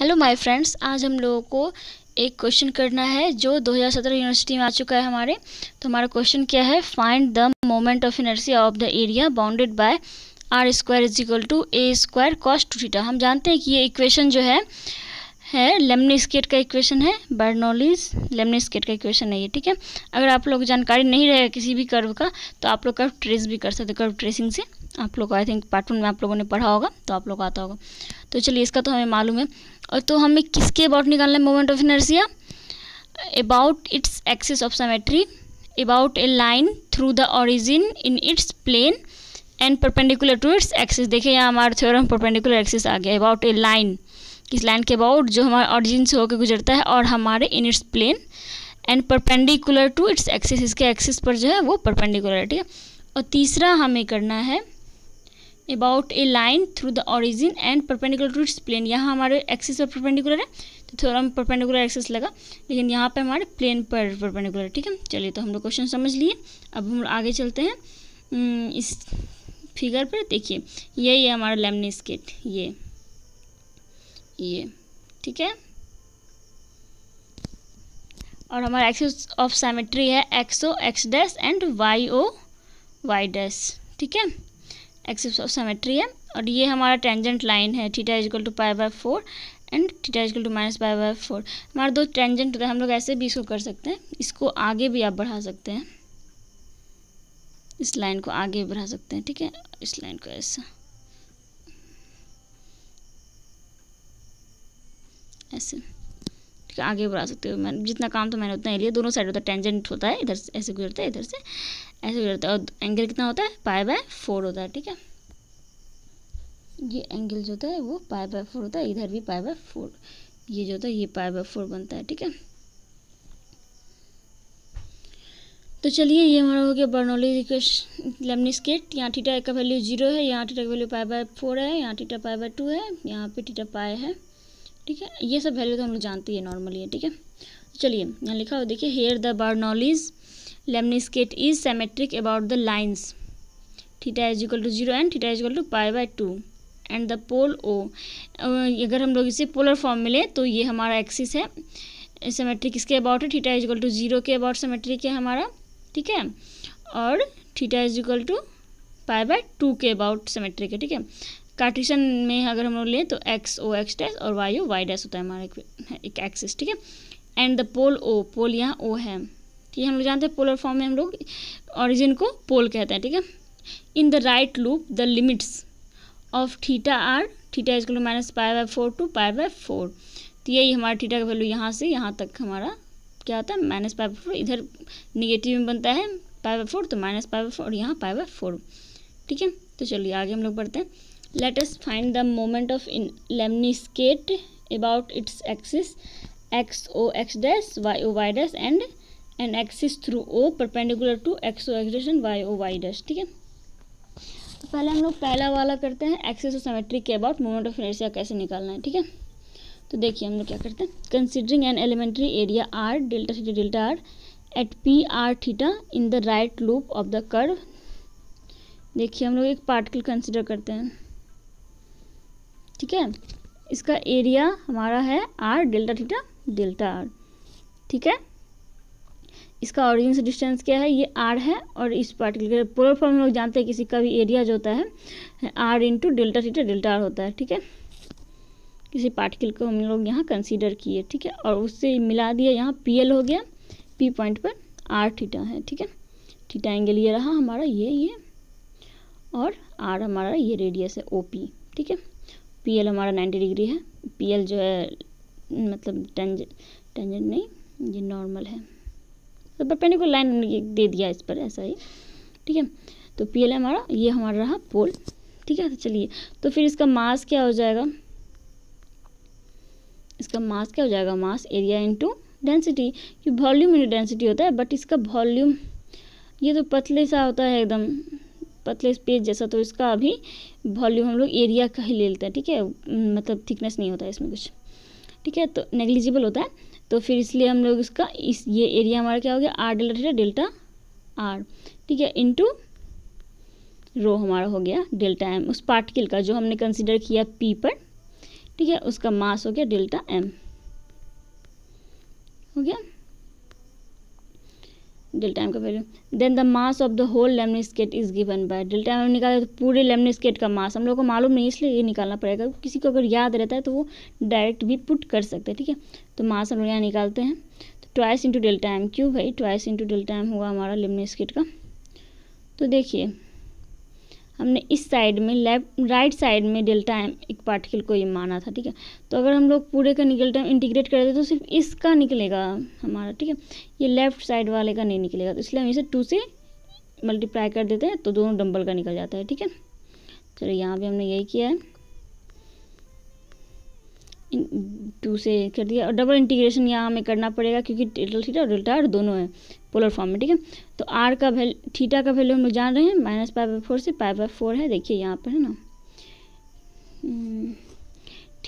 hello my friends आज हम लोगों को एक क्वेश्चन करना है जो 2017 यूनिवर्सिटी में आ चुका है हमारे तो हमारा क्वेश्चन क्या है find the moment of inertia of the area bounded by r square is equal to a square cos two theta हम जानते हैं कि ये इक्वेशन जो है है लेमनिस्केट का इक्वेशन है बर्नोलिस लेमनिस्केट का इक्वेशन है ये ठीक है अगर आप लोग जानकारी नहीं रहेगा किसी भी कर्व का तो आप लोग कर्व ट्रेस भी कर सकते कर्व ट्रेसिंग से आप लोग आई थिंक पार्ट वन में आप लोगों ने पढ़ा होगा तो आप लोग आता होगा तो चलिए इसका तो हमें मालूम है और तो हमें किसके अबाउट निकालना है moment of inertia about its axis of symmetry about a line through the origin in its plane and perpendicular to its axis देखिए यहाँ हमारा थ्योरम परपेंडिकुलर एक्सिस आ गया अबाउट ए लाइन किस लाइन के अबाउट जो हमारे ऑरिजिन से होकर गुजरता है और हमारे in its plane and perpendicular to its axis इसके एक्सिस पर जो है वो परपेंडिकुलर है ठीक है और तीसरा हमें करना है about a line through the origin and perpendicular to its plane यहाँ हमारे एक्सिस पर परपेंडिकुलर है तो थोड़ा में परपेंडिकुलर एक्सिस लगा लेकिन यहाँ पे हमारे प्लेन पर परपेंडिकुलर ठीक है चलिए तो हम लोग क्वेश्चन समझ लिए अब हम आगे चलते हैं हम्म, इस फिगर पर देखिए यही है हमारा लेमनी स्केट ये ये ठीक है और हमारा एक्सिस ऑफ सेमेट्री है x o x dash and y O y dash ठीक है एक्सिस ऑफ सेमेट्री है और ये हमारा टेंजेंट लाइन है theta is equal to pi by four and theta is equal to minus pi by four हमारे दो टेंजेंट होते हैं हम लोग ऐसे भी इसको कर सकते हैं इसको आगे भी आप बढ़ा सकते हैं इस लाइन को आगे बढ़ा सकते हैं ठीक है इस लाइन को ऐसा ऐसे ठीक है आगे बढ़ा सकते हो मैं जितना काम तो मैंने उतना ही लिया दोनों साइड होता है टेंजेंट होता है इधर से ऐसे गुजरता है इधर से ऐसे गुजरता है और एंगल कितना होता है पाए बाय फोर होता है ठीक है ये एंगल जो होता है वो पाए बाय फोर होता है इधर भी पाए बाय फोर ये जो होता है ये पाए बाय फोर बनता है ठीक है तो चलिए ये हमारा हो गया बर्नौली रिक्वेस्ट लेमनी स्केट यहाँ थीटा का वैल्यू जीरो है यहाँ थीटा का वैल्यू पाए बाय फोर है यहाँ थीटा पाई बाय टू है यहाँ पे थीटा पाए है ठीक है ये सब वैल्यू तो हम लोग जानते हैं नॉर्मली है ठीक है चलिए यहाँ लिखा हो देखिए here the Bernoulli's lemniscate is symmetric about the lines theta is equal to zero and theta is equal to pi by two and the pole O अगर हम लोग इसे पोलर फॉर्म में लें तो ये हमारा एक्सिस है सेमेट्रिक इसके अबाउट है theta is equal to zero के अबाउट सेमेट्रिक है हमारा ठीक है और theta is equal to pi by two के अबाउट सेमेट्रिक है ठीक है कार्टिशन में अगर हम लोग लें तो एक्स ओ एक्स डैश और वाई ओ वाई डैश होता है हमारा एक एक्सिस ठीक है एंड द पोल ओ पोल यहाँ ओ है ठीक है हम लोग जानते हैं पोलर फॉर्म में हम लोग ऑरिजिन को पोल कहते हैं ठीक है in the right loop the limits of theta r theta is to minus pi by four to pi by four तो यही हमारा थीटा का वैल्यू यहाँ से यहाँ तक हमारा क्या होता है माइनस पाई बाई फोर इधर निगेटिव में बनता है पाई बाई फोर तो माइनस पाई बाय फोर और यहाँ पाई बाय फोर ठीक है तो चलिए आगे हम लोग बढ़ते हैं let us find the moment of in lemniscate about its axis x o x dash y o y dash and an axis through o perpendicular to x o x dash and y o y dash ठीक है पहले हम लोग पहला वाला करते हैं axis और सिमेट्रिक के अबाउट मोमेंट ऑफ इनर्शिया कैसे निकालना है ठीक है तो देखिए हम लोग क्या करते हैं considering an elementary area r delta theta delta r at P r theta in the right loop of the curve देखिए हम लोग एक पार्टिकल कंसिडर करते हैं ठीक है इसका एरिया हमारा है r delta theta delta r ठीक है इसका ऑरिजिन से डिस्टेंस क्या है ये आर है और इस पार्टिकल के पोलर फॉर्म हम लोग जानते हैं किसी का भी एरिया जो होता है r into delta theta delta r होता है ठीक है किसी पार्टिकल को हम लोग यहाँ कंसीडर किए ठीक है और उससे मिला दिया यहाँ पी एल हो गया पी पॉइंट पर आर थीटा है ठीक है थीटा एंगल ये रहा हमारा ये ये और आर हमारा ये रेडियस है ओ पी ठीक है पी एल हमारा नाइन्टी डिग्री है पी एल जो है मतलब टेंज टेंजेंट नहीं ये नॉर्मल है तो परपेंडिकुलर लाइन हमने दे दिया इस पर ऐसा ही ठीक है तो पी एल हमारा ये हमारा रहा पोल ठीक है तो चलिए तो फिर इसका मास क्या हो जाएगा इसका मास क्या हो जाएगा मास एरिया इंटू डेंसिटी क्योंकि वॉल्यूम इंटू डेंसिटी होता है बट इसका वॉल्यूम ये तो पतले सा होता है एकदम पतले पेज जैसा तो इसका अभी वॉल्यूम हम लोग एरिया का ही ले लेते हैं ठीक है मतलब थिकनेस नहीं होता है इसमें कुछ ठीक है तो नेग्लिजिबल होता है तो फिर इसलिए हम लोग इसका इस ये एरिया हमारा क्या हो गया r delta theta delta r ठीक है इंटू रो हमारा हो गया डेल्टा एम उस पार्टिकल का जो हमने कंसिडर किया पी पर ठीक है उसका मास हो गया डेल्टा एम हो गया डेल्टा टाइम का value then the mass of the whole lemniscate is given by delta time निकाले तो पूरे लेमनिस्केट स्केट का मास हम लोग को मालूम नहीं इसलिए ये निकालना पड़ेगा किसी को अगर याद रहता है तो वो डायरेक्ट भी पुट कर सकते हैं ठीक है तो मास हम लोग यहाँ निकालते हैं तो ट्वाइस इंटू डेल टाइम क्यों भाई ट्वाइस इंटू डेल टाइम हुआ हमारा लेमनिस्केट स्केट का तो देखिए हमने इस साइड में लेफ्ट राइट साइड में डेल्टा एम एक पार्टिकल को ये माना था ठीक है तो अगर हम लोग पूरे का निकल टाइम इंटीग्रेट कर देते तो सिर्फ इसका निकलेगा हमारा ठीक है ये लेफ्ट साइड वाले का नहीं निकलेगा तो इसलिए हम इसे टू से मल्टीप्लाई कर देते हैं तो दोनों डम्बल का निकल जाता है ठीक है चलो यहाँ पर हमने यही किया है टू से कर दिया और डबल इंटीग्रेशन यहाँ हमें करना पड़ेगा क्योंकि डेल्टा थीटा और डेल्टा आर दोनों है पोलर फॉर्म में ठीक है तो आर का वैल्यू थीटा का वैल्यू हम लोग जान रहे हैं माइनस पाई बाई फोर से पाई बाई फोर है देखिए यहाँ पर है ना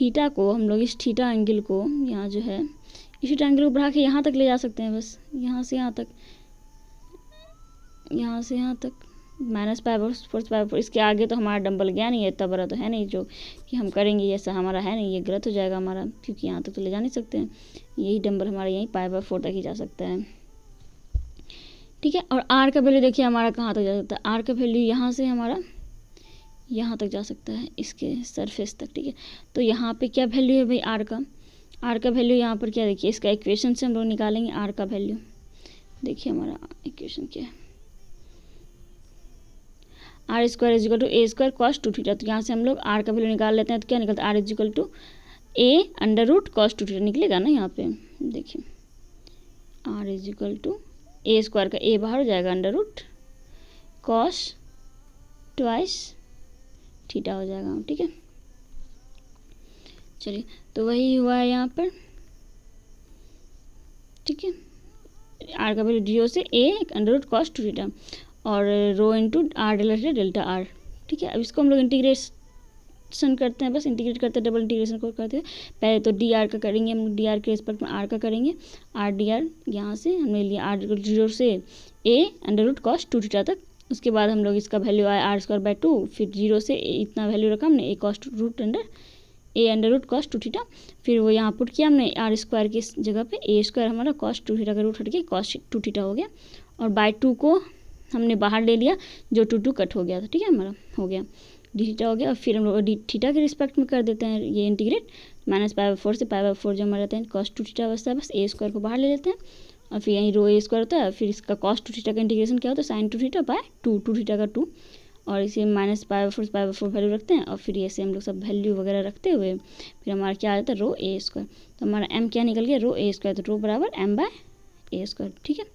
थीटा hmm, को हम लोग इस थीटा एंगल को यहाँ जो है इस ट्रैंगल एंगल को बढ़ा के यहाँ तक ले जा सकते हैं बस यहाँ से यहाँ तक यहाँ से यहाँ तक minus pi by four pi four इसके आगे तो हमारा डम्बल गया नहीं है इतना बड़ा तो है नहीं जो कि हम करेंगे ऐसा हमारा है नहीं ये गलत हो जाएगा हमारा क्योंकि यहाँ तक तो ले जा नहीं सकते हैं यही डंबल हमारा यहीं पाई बाई फोर तक ही जा सकता है ठीक है और आर का वैल्यू देखिए हमारा कहाँ तक जा सकता है आर का वैल्यू यहाँ से हमारा यहाँ तक जा सकता है इसके सरफेस तक ठीक है तो यहाँ पे क्या वैल्यू है भाई आर का आर का वैल्यू यहाँ पर क्या देखिए इसका इक्वेशन से हम लोग निकालेंगे आर का वैल्यू देखिए हमारा इक्वेशन क्या है r square is equal to a square cos two theta तो यहाँ से हम लोग आर का वैल्यू निकाल लेते हैं तो क्या निकलता है r is equal to a under root cos two theta निकलेगा ना यहाँ पे देखिए r is equal to a square का ए बाहर हो जाएगा under root cos twice theta हो जाएगा ठीक है चलिए तो वही हुआ है यहाँ पर ठीक है आर का वैल्यू जीरो से a under root cos two theta और rho into r delta delta r ठीक है अब इसको हम लोग इंटीग्रेट इंटीग्रेशन करते हैं बस इंटीग्रेट करते हैं डबल इंटीग्रेशन को करते हैं पहले तो डी आर का करेंगे हम डी आर के रिस्पेक्ट में आर का करेंगे आर डी आर यहाँ से हमने लिया आर जीरो से a under root cos two theta तक उसके बाद हम लोग इसका वैल्यू आया आर स्क्वायर बाय टू फिर जीरो से इतना वैल्यू रखा हमने a cos root under a under root cos two theta फिर वो यहाँ पुट किया हमने आर स्क्वायर की जगह पर ए स्क्वायर हमारा कॉस्ट टू थीटा का रूट हट गया कॉस्ट टू थीटा हो गया और बाय टू को हमने बाहर ले लिया जो टू टू कट हो गया था ठीक है हमारा हो गया डी थीटा हो गया और फिर हम लोग डी थीटा के रिस्पेक्ट में कर देते हैं ये integrate minus pi by four से पाई बाई फोर जो हमारा रहते हैं कॉस टू थीटा बसता है बस ए स्क्वायर को बाहर ले लेते हैं और फिर यहीं रो ए स्क्वायर होता है फिर इसका कॉस टू थीटा का इंटीग्रेशन क्या होता है sine two theta by two two theta का टू और इसे minus pi by four pi by four value रखते हैं और फिर ऐसे हम लोग सब वैल्यू वगैरह रखते हुए फिर हमारा क्या आ जाता है रो ए स्क्वायर तो हमारा एम क्या निकल गया रो ए स्क्वायर तो रो बराबर एम बाय ए स्क्वायर ठीक है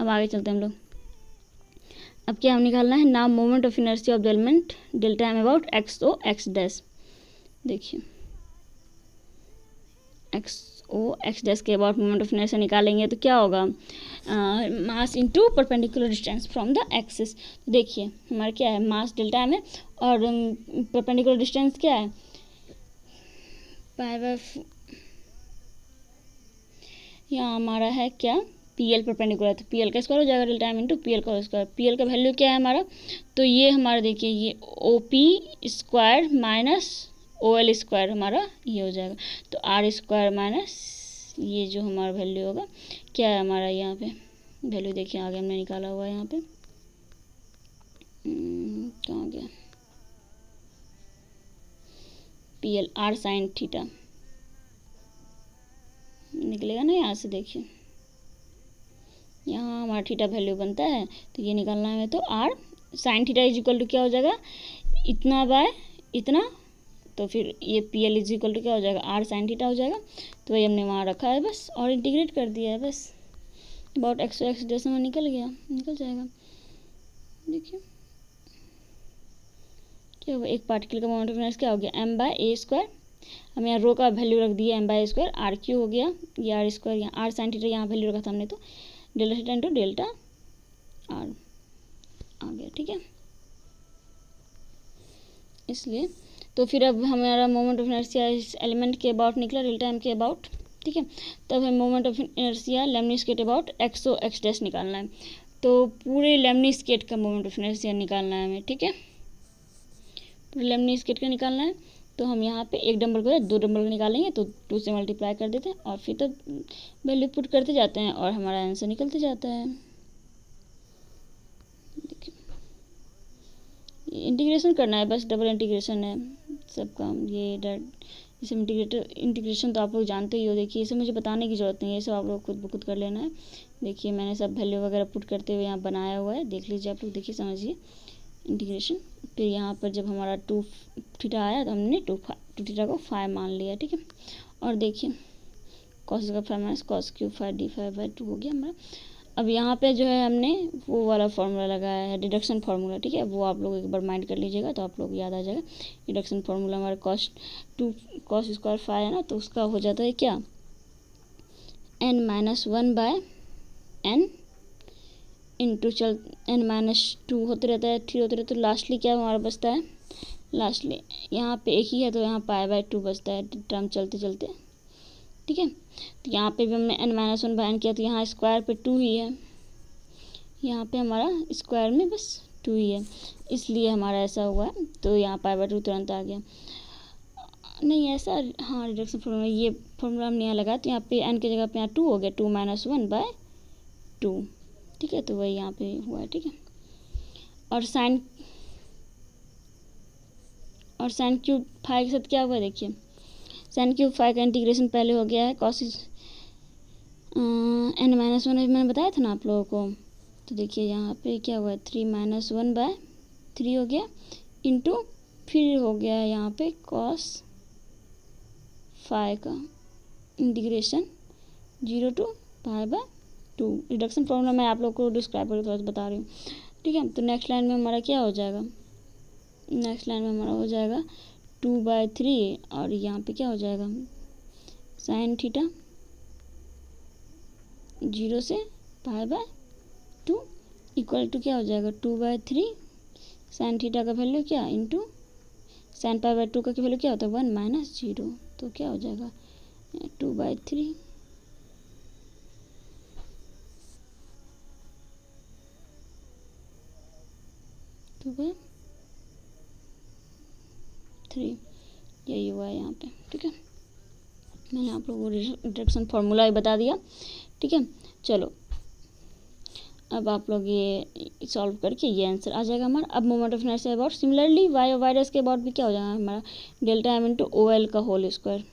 अब आगे चलते हैं हम लोग अब क्या हम निकालना है नाम moment of inertia of the element delta m about x O x dash देखिए एक्स ओ एक्स डैश के अबाउट मोमेंट ऑफ इनर्सी निकालेंगे तो क्या होगा mass into perpendicular distance from the axis देखिए हमारा क्या है मास डेल्टा एम है और परपेंडिकुलर um, डिस्टेंस क्या है पाई बाय यहाँ हमारा है क्या पी एल परपेंडिकुलर तो पी एल का स्क्वायर हो जाएगा real time into P L का स्क्वायर पी एल का वैल्यू क्या है हमारा तो ये हमारा देखिए ये O P square minus O L square हमारा ये हो जाएगा तो आर स्क्वायर माइनस ये जो हमारा वैल्यू होगा क्या है हमारा यहाँ पे वैल्यू देखिए आगे हमने निकाला हुआ है यहाँ पे हम्म, कहाँ गया P L r sine theta निकलेगा ना यहाँ से देखिए यहाँ हमारा थीटा वैल्यू बनता है तो ये निकालना है तो r sine theta is equal to क्या हो जाएगा इतना बाय इतना तो फिर ये P L is equal to क्या हो जाएगा आर साइन थीटा हो जाएगा तो वही हमने वहाँ रखा है बस और इंटीग्रेट कर दिया है बस अबाउट एक्स एक्स डेढ़ वहाँ निकल गया निकल जाएगा देखिए क्या होगा एक पार्टिकल का मोमेंट ऑफ इनर्स क्या हो गया एम बाय ए स्क्वायर हम यहाँ रो का वैल्यू रख दिया m by square r cube हो गया ये आर स्क्वायर यहाँ आर साइन थीटा यहाँ वैल्यू रखा था हमने तो delta theta into delta r आ गया ठीक है इसलिए तो फिर अब हमारा मोमेंट ऑफ इनर्सिया इस एलिमेंट के अबाउट निकला डेल्टा एम के अबाउट ठीक है तब हमें moment of inertia lemniscate about x o x dash निकालना है तो पूरे लेमनी स्केट का मोमेंट ऑफ इनर्सिया निकालना है हमें ठीक है पूरे लेमनी स्केट का निकालना है तो हम यहाँ पे एक डम्बल को दो डम्बल को निकालेंगे तो टू से मल्टीप्लाई कर देते हैं और फिर तो वैल्यू पुट करते जाते हैं और हमारा आंसर निकलते जाता है इंटीग्रेशन करना है बस डबल इंटीग्रेशन है सब काम ये इसे इंटीग्रेटर इंटीग्रेशन तो आप लोग जानते ही हो देखिए इसे मुझे बताने की ज़रूरत नहीं है ये सब आप लोग खुद खुद कर लेना है देखिए मैंने सब वैल्यू वगैरह पुट करते हुए यहाँ बनाया हुआ है देख लीजिए आप लोग देखिए समझिए इंटीग्रेशन तो यहाँ पर जब हमारा टू थीटा आया तो हमने टू टू थीटा को फाइव मान लिया ठीक है और देखिए कॉस का five minus cos cube five d five by two हो गया हमारा अब यहाँ पे जो है हमने वो वाला फार्मूला लगाया है डिडक्शन फार्मूला ठीक है वो आप लोग एक बार माइंड कर लीजिएगा तो आप लोग याद आ जाएगा डिडक्शन फार्मूला हमारा cos two cos square five है ना तो उसका हो जाता है क्या n minus one by n into चल एन माइनस टू होते रहता है थ्री होते रहता है तो लास्टली क्या हमारा बचता है लास्टली यहाँ पे एक ही है तो यहाँ पाए बाई टू बचता है ड्रम चलते चलते ठीक है तो यहाँ पे भी हमने एन माइनस वन बाइन किया तो यहाँ स्क्वायर पे टू ही है यहाँ पे हमारा स्क्वायर में बस टू ही है इसलिए हमारा ऐसा हुआ है तो यहाँ पाए बाई टू तुरंत आ गया नहीं ऐसा हाँ रिडक्शन फॉर्मूला ये फॉर्मूला हमने यहाँ लगाया तो यहाँ पे एन की जगह पे यहाँ टू हो गया two minus one by two ठीक है तो वही यहाँ पे हुआ है ठीक है और साइन और साइन क्यूब फाइव के साथ क्या हुआ देखिए साइन क्यूब फाइव का इंटीग्रेशन पहले हो गया है कॉस एन माइनस वन मैंने बताया था ना आप लोगों को तो देखिए यहाँ पे क्या हुआ है three minus one by three हो गया इंटू फिर हो गया है यहाँ पे कॉस फाइव का integration zero to five by two reduction formula मैं आप लोग को डिस्क्राइब करके थोड़ा बता रही हूँ ठीक है तो नेक्स्ट लाइन में हमारा क्या हो जाएगा नेक्स्ट लाइन में हमारा हो जाएगा टू बाय थ्री और यहाँ पे क्या हो जाएगा साइन थीटा जीरो से five by two equal to क्या हो जाएगा two by three sine theta का वैल्यू क्या into sine five by two का वैल्यू क्या होता है वन माइनस जीरो तो क्या हो जाएगा two by three two way three यही हुआ है यहाँ पे ठीक है मैंने आप लोगों को रिडक्शन फार्मूला ही बता दिया ठीक है चलो अब आप लोग ये सॉल्व करके ये आंसर आ जाएगा हमारा अब moment of inertia about similarly y o virus के अबाउट भी क्या हो जाएगा हमारा delta M into O L का होल स्क्वायर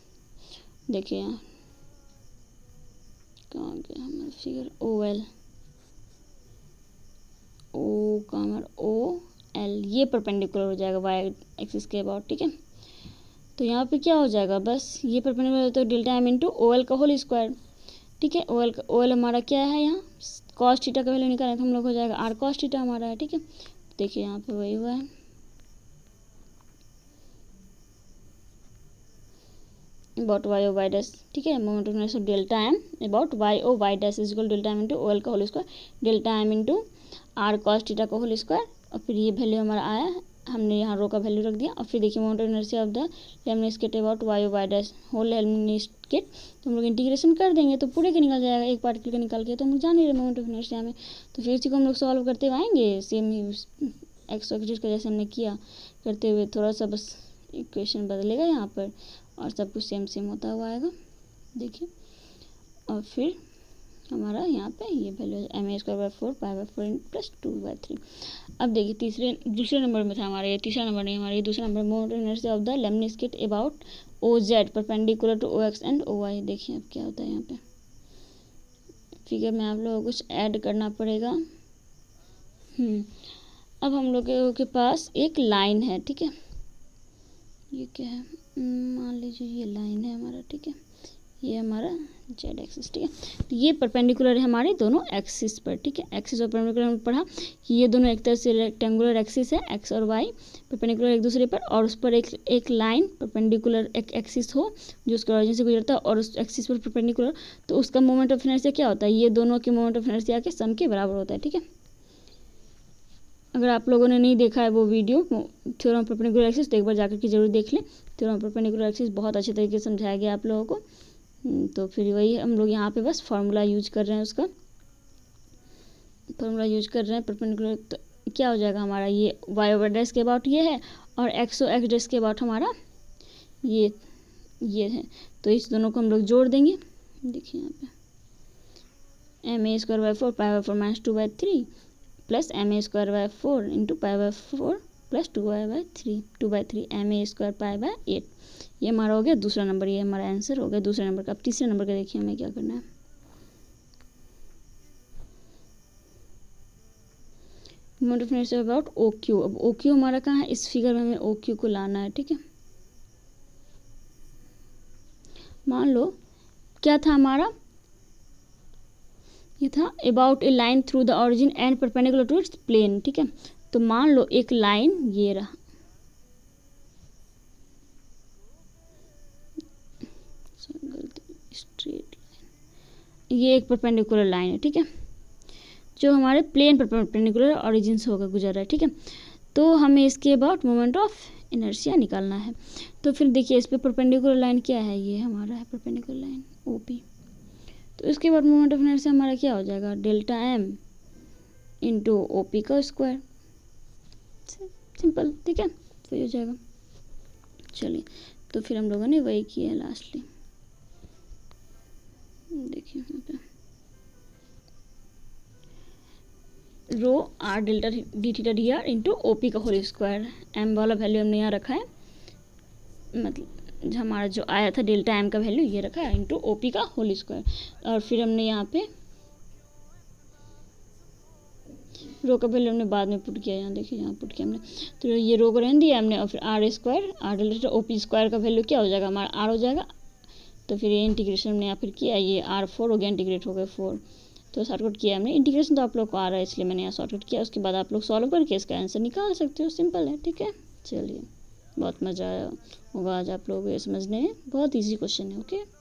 देखिए यहाँ कहाँ गया हमारा फिगर ओ एल ओ का हमारा ओ एल ये परपेंडिकुलर हो जाएगा वाई एक्सिस के अबाउट ठीक है तो यहाँ पे क्या हो जाएगा बस ये परपेंडिकुलर तो delta M into O L का होल स्क्वायर ठीक है ओ एल का ओ एल हमारा क्या है यहाँ कॉस टीटा का वैल्यू निकालना तो हम लोग हो जाएगा आर कॉस टीटा हमारा है ठीक है देखिए यहाँ पे वही हुआ है about y O y dash ठीक है moment of inertia delta m about y O y dash is equal delta M into O L का whole square delta M into r cos theta का होल स्क्वायर और फिर ये value हमारा आया हमने यहाँ रो का वैल्यू रख दिया और फिर देखिए mount of off the laminate about y o y dash whole laminate तो हम लोग इंटीग्रेशन कर देंगे तो पूरे के निकल जाएगा एक पार्टिकल का निकल के तो हम लोग जान ही रहे माउंट ऑफ इनर्सिया में तो फिर इसी को हम लोग सॉल्व करते हुए आएंगे सेम ही एक्स एक्सिस का जैसे हमने किया करते हुए थोड़ा सा बस इक्वेशन बदलेगा यहाँ पर और सब कुछ सेम सेम होता हुआ आएगा देखिए और फिर हमारा यहाँ पे ये value m A square by four pi by four plus two by three अब देखिए तीसरे दूसरे नंबर में था हमारा ये तीसरा नंबर नहीं हमारा ये दूसरा number motor of the lemniscate about O z perpendicular to O x and O y देखिए अब क्या होता है यहाँ पे फिगर में आप लोगों को कुछ ऐड करना पड़ेगा हम्म, अब हम लोगों के पास एक लाइन है ठीक है ये क्या है हम्म, मान लीजिए ये लाइन है हमारा ठीक है ये हमारा जेड एक्सिस ठीक है तो ये परपेंडिकुलर है हमारे दोनों एक्सिस पर ठीक है एक्सिस और परपेंडिकुलर हमने पढ़ा कि ये दोनों एक तरह से रेक्टेंगुलर एक्सिस है एक्स और वाई परपेंडिकुलर एक दूसरे पर और उस पर एक एक लाइन परपेंडिकुलर एक एक्सिस हो जो उसके ऑरिजिन से गुजरता है और उस एक्सिस पर परपेंडिकुलर तो उसका मोमेंट ऑफ एनर्जी क्या होता है ये दोनों के मोमेंट ऑफ एनर्जी आके सम के बराबर होता है ठीक है अगर आप लोगों ने नहीं देखा है वो वीडियो थ्योरम परपेंडिकुलर एक्सिस तो एक बार जाकर के जरूर देख लें थ्योरम परपेंडिकुलर एक्सिस बहुत अच्छे तरीके से समझाया गया आप लोगों को हम्म, तो फिर वही हम लोग यहाँ पे बस फार्मूला यूज कर रहे हैं उसका फार्मूला यूज कर रहे हैं परपेंडिकुलर तो क्या हो जाएगा हमारा ये वाई ओवर डैश के अबाउट ये है और एक्सो एक्स डैश के अबाउट हमारा ये ये है तो इस दोनों को हम लोग जोड़ देंगे देखिए यहाँ पे M A square by four pi by four minus two by three plus M A square by four into pi by four plus two Y by three two by three M A square pi by eight ये हमारा हो गया दूसरा number ये हमारा answer हो गया दूसरे नंबर का अब तीसरे नंबर का देखिए हमें क्या करना है मोडिफिनेट अबाउट ओ क्यू अब ओ क्यू हमारा कहाँ है इस फिगर में हमें ओ क्यू को लाना है ठीक है मान लो क्या था हमारा ये था about a line through the origin and perpendicular to its plane ठीक है तो मान लो एक लाइन ये रहा स्ट्रेट लाइन ये एक परपेंडिकुलर लाइन है ठीक है जो हमारे प्लेन पर परपेंडिकुलर ऑरिजिन से होकर गुजर रहा है ठीक है तो हमें इसके अबाउट मोमेंट ऑफ इनर्शिया निकालना है तो फिर देखिए इस पर परपेंडिकुलर लाइन क्या है ये हमारा है परपेंडिकुलर लाइन ओ पी तो इसके बाद मोमेंट ऑफ इनर्शिया हमारा क्या हो जाएगा delta M into O P का स्क्वायर सिंपल ठीक है सही हो जाएगा चलिए तो फिर हम लोगों ने वही किया है लास्टली देखिए यहाँ पे rho R delta D theta D R into O P का होल स्क्वायर एम वाला वैल्यू हमने यहाँ रखा है मतलब हमारा जो आया था डेल्टा एम का वैल्यू ये रखा है इंटू ओ पी का होल स्क्वायर और फिर हमने यहाँ पे रो का वैल्यू हमने बाद में पुट किया यहाँ देखिए यहाँ पुट किया हमने तो ये रो को रहने दिया हमने और फिर R square R related O P square का वैल्यू क्या हो जाएगा हमारा आर हो जाएगा तो फिर ये इंटीग्रेशन हमने यहाँ फिर किया ये आर फोर हो गया इंटीग्रेट हो गया फोर तो शॉर्टकट किया हमने इंटीग्रेशन तो आप लोग को आ रहा है इसलिए मैंने यहाँ शॉर्टकट किया उसके बाद आप लोग सॉल्व करके इसका आंसर निकाल सकते हो सिंपल है ठीक है चलिए बहुत मज़ा आया होगा आज आप लोग ये समझने में बहुत ईजी क्वेश्चन है ओके